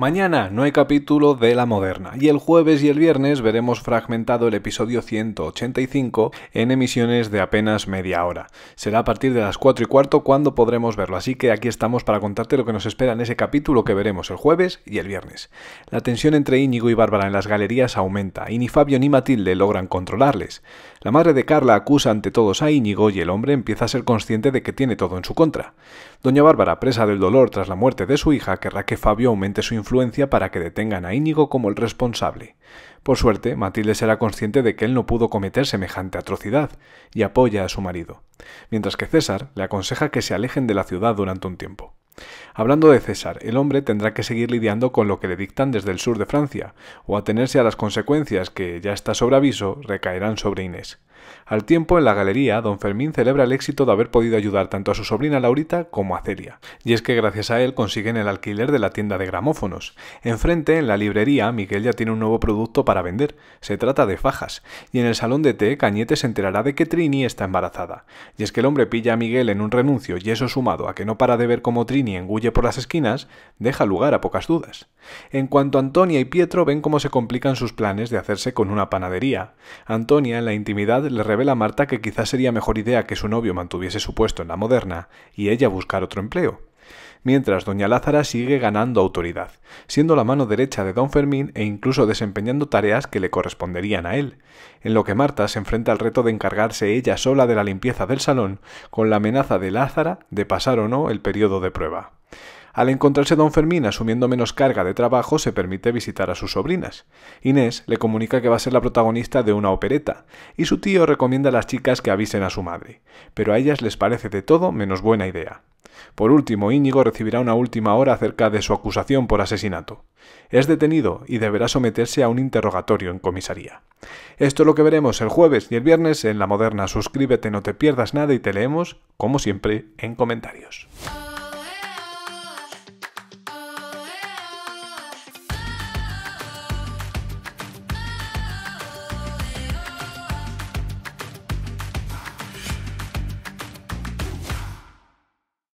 Mañana no hay capítulo de La Moderna y el jueves y el viernes veremos fragmentado el episodio 185 en emisiones de apenas media hora. Será a partir de las 4 y cuarto cuando podremos verlo, así que aquí estamos para contarte lo que nos espera en ese capítulo que veremos el jueves y el viernes. La tensión entre Íñigo y Bárbara en las galerías aumenta y ni Fabio ni Matilde logran controlarles. La madre de Carla acusa ante todos a Íñigo y el hombre empieza a ser consciente de que tiene todo en su contra. Doña Bárbara, presa del dolor tras la muerte de su hija, querrá que Fabio aumente su influencia para que detengan a Íñigo como el responsable. Por suerte, Matilde será consciente de que él no pudo cometer semejante atrocidad y apoya a su marido, mientras que César le aconseja que se alejen de la ciudad durante un tiempo. Hablando de César, el hombre tendrá que seguir lidiando con lo que le dictan desde el sur de Francia, o atenerse a las consecuencias que, ya está sobre aviso, recaerán sobre Inés. Al tiempo, en la galería, don Fermín celebra el éxito de haber podido ayudar tanto a su sobrina Laurita como a Celia. Y es que gracias a él consiguen el alquiler de la tienda de gramófonos. Enfrente, en la librería, Miguel ya tiene un nuevo producto para vender. Se trata de fajas. Y en el salón de té, Cañete se enterará de que Trini está embarazada. Y es que el hombre pilla a Miguel en un renuncio y eso sumado a que no para de ver cómo Trini engulle por las esquinas, deja lugar a pocas dudas. En cuanto Antonia y Pietro ven cómo se complican sus planes de hacerse con una panadería, Antonia en la intimidad le revela a Marta que quizás sería mejor idea que su novio mantuviese su puesto en la moderna y ella buscar otro empleo. Mientras doña Lázara sigue ganando autoridad, siendo la mano derecha de don Fermín e incluso desempeñando tareas que le corresponderían a él, en lo que Marta se enfrenta al reto de encargarse ella sola de la limpieza del salón con la amenaza de Lázara de pasar o no el periodo de prueba. Al encontrarse don Fermín asumiendo menos carga de trabajo, se permite visitar a sus sobrinas. Inés le comunica que va a ser la protagonista de una opereta, y su tío recomienda a las chicas que avisen a su madre, pero a ellas les parece de todo menos buena idea. Por último, Íñigo recibirá una última hora acerca de su acusación por asesinato. Es detenido y deberá someterse a un interrogatorio en comisaría. Esto es lo que veremos el jueves y el viernes en La Moderna. Suscríbete, no te pierdas nada y te leemos, como siempre, en comentarios.